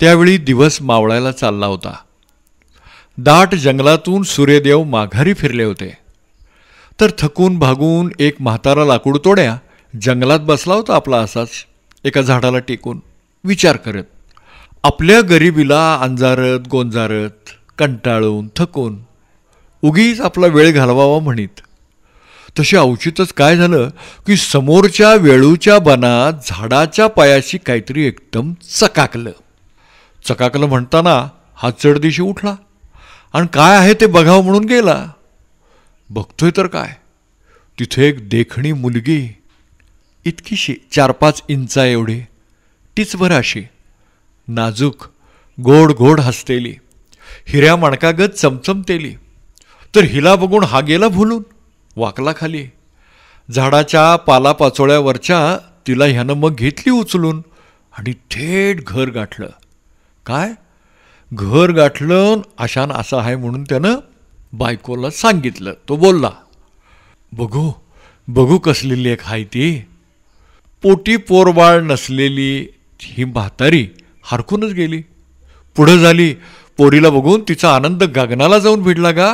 त्यावेळी दिवस मावळायला चालला होता दाट जंगलातून सूर्यदेव माघारी फिरले होते तर थकून भागून एक म्हातारा लाकूडतोड्या जंगलात बसला होता आपला असाच एका झाडाला टेकून विचार करत आपल्या गरिबीला अंजारत गोंजारत कंटाळून थकून उगीच आपला वेळ घालवावा म्हणीत तसे औचितच काय झालं की समोरच्या वेळूच्या बनात झाडाच्या पायाशी काहीतरी एकदम चकाकलं चकाकलं म्हणताना हा दिशी उठला आणि काय आहे ते बघावं म्हणून गेला बघतोय तर काय तिथे एक देखणी मुलगी इतकीशी चार पाच इंचा एवढी भर अशी नाजूक गोड गोड हसतेली हिऱ्या मणकागत चमचमतेली तर हिला बघून हा गेला भुलून वाकला खाली झाडाच्या पालापाचोळ्यावरच्या तिला ह्यानं मग घेतली उचलून आणि थेट घर गाठलं काय घर गाठलं अशान असं आहे म्हणून त्यानं बायकोला सांगितलं तो बोलला बघू बघू कसलेली एक आहे ती पोटी पोरबाळ नसलेली ही म्हातारी हरकूनच गेली पुढं झाली पोरीला बघून तिचा आनंद गगनाला जाऊन भिडला गा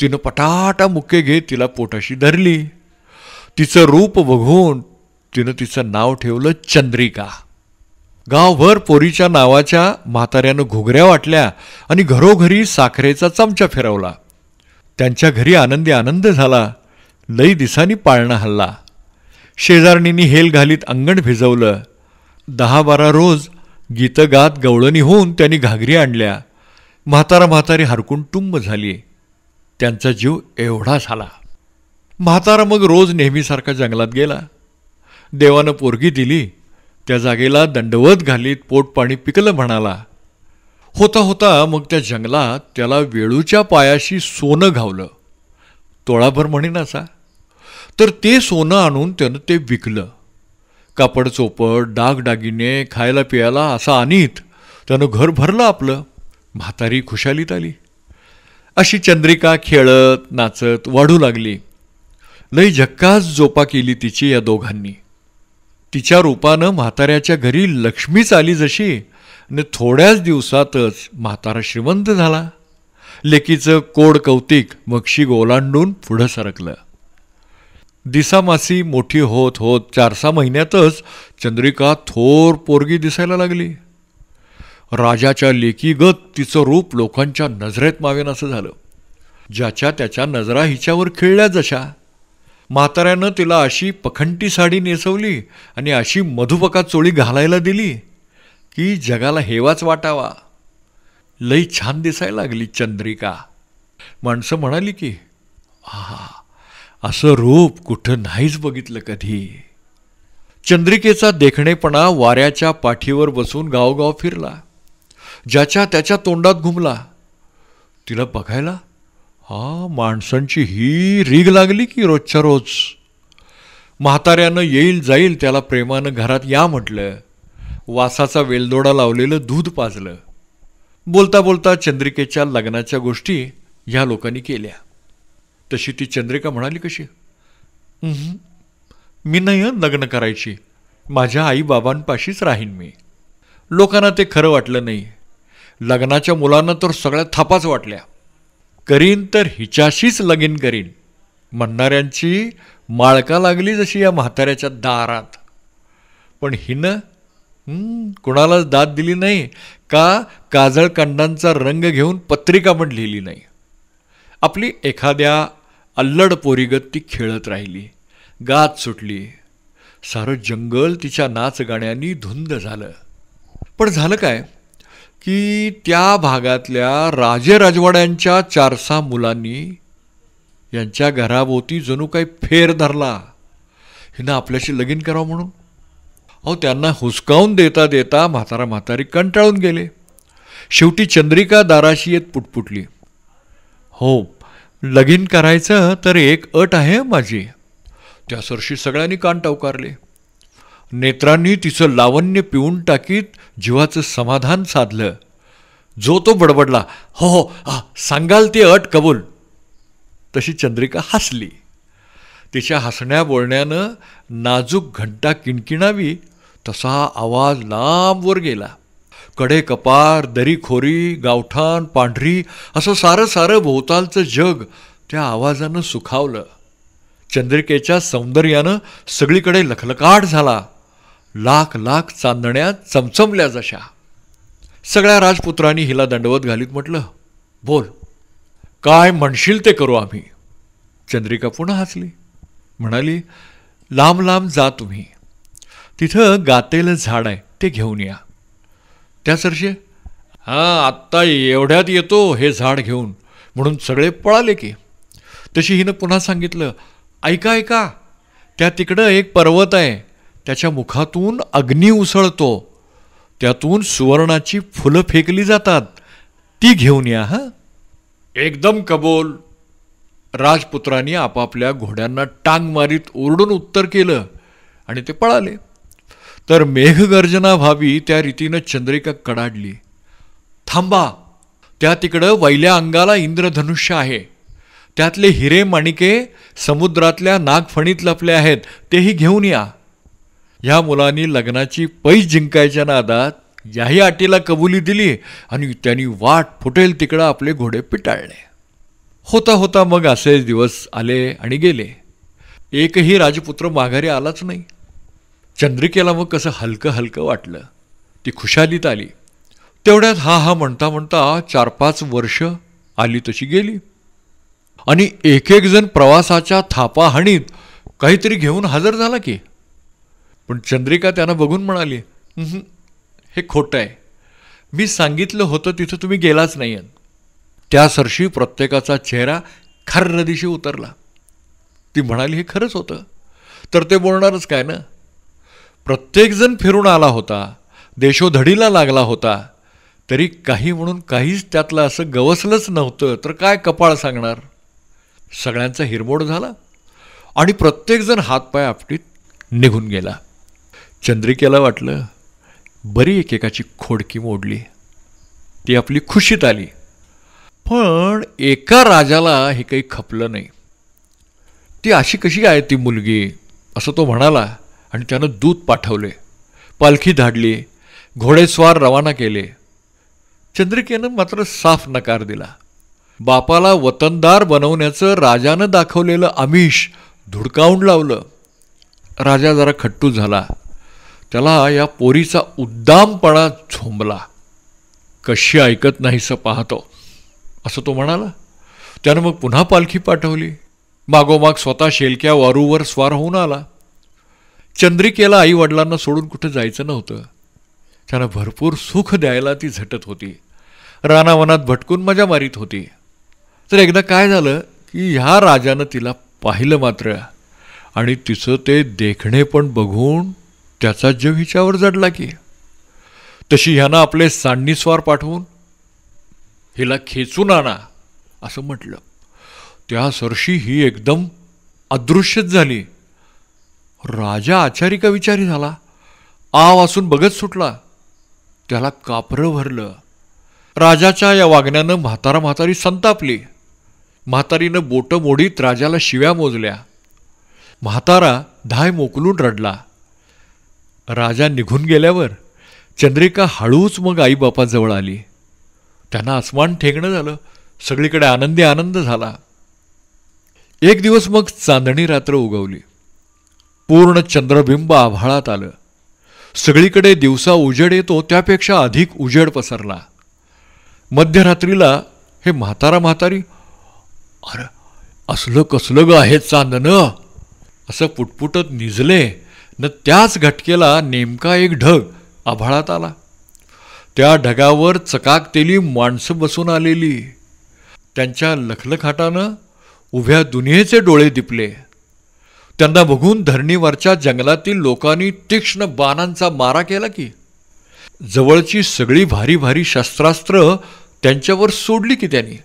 तिनं पटाटा मुके घेत तिला पोटाशी धरली तिचं रूप बघून तिनं तिचं नाव ठेवलं चंद्रिका गावभर पोरीच्या नावाच्या म्हाताऱ्यानं घुगऱ्या वाटल्या आणि घरोघरी साखरेचा चमचा फिरवला त्यांच्या घरी आनंदी आनंद झाला लई दिसांनी पाळणा हल्ला शेजारणींनी हेल घालीत अंगण भिजवलं दहा बारा रोज गीतं गात गवळणी होऊन त्यांनी घागरी आणल्या म्हातारा म्हातारी हरकून टुंब झाली त्यांचा जीव एवढा झाला म्हातारा मग रोज नेहमीसारखा जंगलात गेला देवानं पोरगी दिली त्या जागेला दंडवत घालीत पोट पाणी पिकलं म्हणाला होता होता मग त्या जंगलात त्याला वेळूच्या पायाशी सोनं घावलं तोळाभर म्हणेन असा तर ते सोनं आणून त्यानं ते विकलं कापड चोपड डागडागिने खायला पियाला असा आणीत त्यानं घर भरलं आपलं म्हातारी खुशालीत आली अशी चंद्रिका खेळत नाचत वाढू लागली लई झक्काच जोपा केली तिची या दोघांनी तिच्या रूपानं म्हाताऱ्याच्या घरी लक्ष्मीच आली जशी न थोड्याच दिवसातच म्हातारा श्रीमंत झाला लेकीचं कोड कौतिक मक्षी गोलांडून पुढं सरकलं दिसामासी मोठी होत होत चार सहा महिन्यातच चंद्रिका थोर पोरगी दिसायला लागली राजाच्या लेकीगत तिचं रूप लोकांच्या नजरेत मावेन असं झालं ज्याच्या त्याच्या नजरा हिच्यावर खिळल्या जशा म्हाताऱ्यानं तिला अशी पखंटी साडी नेसवली आणि अशी मधुपका चोळी घालायला दिली की जगाला हेवाच वाटावा लई छान दिसायला लागली चंद्रिका माणसं म्हणाली की आहा असं रूप कुठं नाहीच बघितलं कधी चंद्रिकेचा देखणेपणा वाऱ्याच्या पाठीवर बसून गावगाव फिरला ज्याच्या त्याच्या तोंडात घुमला तिला बघायला हा माणसांची ही रीग लागली की रोजच्या रोज म्हाताऱ्यानं येईल जाईल त्याला प्रेमानं घरात या म्हटलं वासाचा वेलदोडा लावलेलं दूध पाजलं बोलता बोलता चंद्रिकेच्या लग्नाच्या गोष्टी ह्या लोकांनी केल्या तशी ती चंद्रिका म्हणाली कशी मी नाही लग्न करायची माझ्या आईबाबांपाशीच राहीन मी लोकांना ते खरं वाटलं नाही लग्नाच्या मुलांना तर सगळ्या थापाच वाटल्या करीन तर हिच्याशीच लगीन करीन म्हणणाऱ्यांची माळका लागली जशी या म्हाताऱ्याच्या दारात पण हिनं कुणालाच दाद दिली नाही का काजळकांडांचा रंग घेऊन पत्रिका पण लिहिली नाही आपली एखाद्या अल्लड पोरीगत ती खेळत राहिली गात सुटली सारं जंगल तिच्या नाच धुंद झालं पण झालं काय की त्या भागातल्या राजे राजवाड्यांच्या चारसा मुलांनी यांच्या घराभोवती जणू काही फेर धरला हिनं आपल्याशी लगीन करावं म्हणून अहो त्यांना हुसकावून देता देता म्हातारा म्हातारी कंटाळून गेले शेवटी चंद्रिका दाराशी येत पुटपुटली हो लगीन करायचं तर एक अट आहे माझी त्या सरशी सगळ्यांनी कान टावकारले नेत्रांनी तिचं लावण्य पिऊन टाकीत जीवाचं समाधान साधलं जो तो बडबडला हो हो सांगाल ती अट कबूल तशी चंद्रिका हसली तिच्या हसण्या बोलण्यानं नाजूक घंटा किणकिणावी तसा आवाज लांबवर गेला कडे कपार दरीखोरी गावठाण पांढरी असं सारं सारं भोवतालचं जग त्या आवाजानं सुखावलं चंद्रिकेच्या सौंदर्यानं सगळीकडे लखलकाट झाला लाख लाख चांदण्या चमचमल्या जशा सगळ्या राजपुत्रांनी हिला दंडवत घालीत म्हटलं बोल काय म्हणशील ते करू आम्ही चंद्रिका पुन्हा हसली म्हणाली लांब लांब जा तुम्ही तिथं गातेलं झाड आहे ते घेऊन या त्या हां आत्ता एवढ्यात येतो हे झाड घेऊन म्हणून सगळे पळाले की तशी हिनं पुन्हा सांगितलं ऐका ऐका त्या तिकडं एक पर्वत आहे त्याच्या मुखातून अग्नी उसळतो त्यातून सुवर्णाची फुलं फेकली जातात ती घेऊन या ह एकदम कबोल राजपुत्रांनी आपापल्या घोड्यांना टांग मारीत ओरडून उत्तर केलं आणि ते पळाले तर मेघगर्जना व्हावी त्या रीतीनं चंद्रिका कडाडली थांबा त्या तिकडं वैल्या अंगाला इंद्रधनुष्य आहे त्यातले हिरे माणिके समुद्रातल्या नागफणीत लपले आहेत तेही घेऊन या ह्या मुलांनी लग्नाची पैस जिंकायच्या नादात याही आटीला कबुली दिली आणि त्यांनी वाट फुटेल तिकडं आपले घोडे पिटाळले होता होता मग असेच दिवस आले आणि गेले एकही राजपुत्र माघारी आलाच नाही चंद्रिकेला मग कसं हलकं हलकं वाटलं ती खुशालीत आली तेवढ्यात हा हा म्हणता म्हणता चार पाच वर्ष आली तशी गेली आणि एक एक जण प्रवासाच्या थापाहणीत काहीतरी घेऊन हजर झाला की पण चंद्रिका त्यांना बघून म्हणाली हे खोटं आहे मी सांगितलं होतं तिथं तुम्ही गेलाच नाही आहेत त्या सरशी प्रत्येकाचा चेहरा दिशी उतरला ती म्हणाली हे खरंच होतं तर ते बोलणारच काय ना प्रत्येकजण फिरून आला होता देशोधडीला लागला होता तरी काही म्हणून काहीच त्यातलं असं गवसलंच नव्हतं तर काय कपाळ सांगणार सगळ्यांचा हिरमोड झाला आणि प्रत्येकजण हातपाय आपटीत निघून गेला चंद्रिकेला वाटलं बरी एकेकाची खोडकी मोडली ती आपली खुशीत आली पण एका राजाला हे काही खपलं नाही ती अशी कशी आहे ती मुलगी असं तो म्हणाला आणि त्यानं दूध पाठवले पालखी धाडली घोडेस्वार रवाना केले चंद्रिकेनं मात्र साफ नकार दिला बापाला वतनदार बनवण्याचं राजानं दाखवलेलं आमिष धुडकावून लावलं राजा जरा खट्टू झाला त्याला या पोरीचा उद्दामपणा झोंबला कशी ऐकत नाहीसं पाहतो असं तो म्हणाला त्यानं मग पुन्हा पालखी पाठवली मागोमाग स्वतः शेलक्या वारूवर स्वार होऊन आला चंद्रिकेला आई वडिलांना सोडून कुठं जायचं नव्हतं त्यानं भरपूर सुख द्यायला ती झटत होती रानावनात भटकून मजा मारीत होती तर एकदा काय झालं की ह्या राजानं तिला पाहिलं मात्र आणि तिचं ते देखणे पण बघून त्याचा जीव हिच्यावर जडला की तशी ह्यानं आपले सांडणीस्वार पाठवून हिला खेचून आणा असं म्हटलं त्या सरशी ही एकदम अदृश्यच झाली राजा आचारिका का विचारी झाला आ वासून बघत सुटला त्याला कापरं भरलं राजाच्या या वागण्यानं म्हातारा म्हातारी संतापली म्हातारीनं बोटं मोडीत राजाला शिव्या मोजल्या म्हातारा धाय मोकलून रडला राजा निघून गेल्यावर चंद्रिका हळूच मग आईबापाजवळ आली त्यांना आसमान ठेकणं झालं सगळीकडे आनंदी आनंद झाला एक दिवस मग चांदणी रात्र उगवली पूर्ण चंद्रबिंब आभाळात आलं सगळीकडे दिवसा उजेड येतो त्यापेक्षा अधिक उजेड पसरला मध्यरात्रीला हे म्हातारा म्हातारी अरे असलं कसलं ग आहे चांदणं असं पुटपुटत निजले न त्याच घटकेला नेमका एक ढग आभाळात आला त्या ढगावर चकाकतेली माणसं बसून आलेली त्यांच्या लखलखाटानं उभ्या दुनियेचे डोळे दिपले त्यांना बघून धरणीवरच्या जंगलातील लोकांनी तीक्ष्ण बाणांचा मारा केला की जवळची सगळी भारी भारी शस्त्रास्त्र त्यांच्यावर सोडली की त्यांनी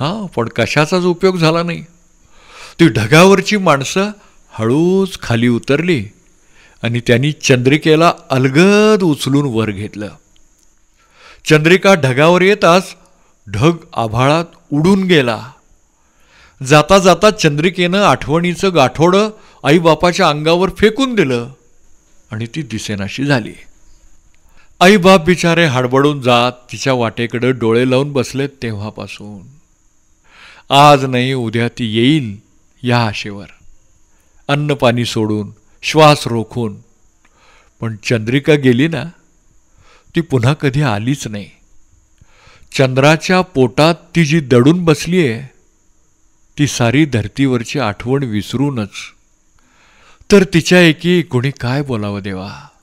हां पण कशाचाच उपयोग झाला नाही ती ढगावरची माणसं हळूच खाली उतरली आणि त्यांनी चंद्रिकेला अलगद उचलून वर घेतलं चंद्रिका ढगावर येताच ढग आभाळात उडून गेला जाता जाता चंद्रिकेनं आठवणीचं गाठोडं आईबापाच्या अंगावर फेकून दिलं आणि ती दिसेनाशी झाली आईबाप बिचारे हाडबडून जात तिच्या वाटेकडं डोळे लावून बसलेत तेव्हापासून आज नाही उद्या ती येईल या आशेवर अन्नपाणी सोडून श्वास रोखून पण चंद्रिका गेली ना ती पुन्हा कधी आलीच नाही चंद्राच्या पोटात ती जी दडून बसली आहे ती सारी धरतीवरची आठवण विसरूनच तर तिच्या एकी कोणी काय बोलावं देवा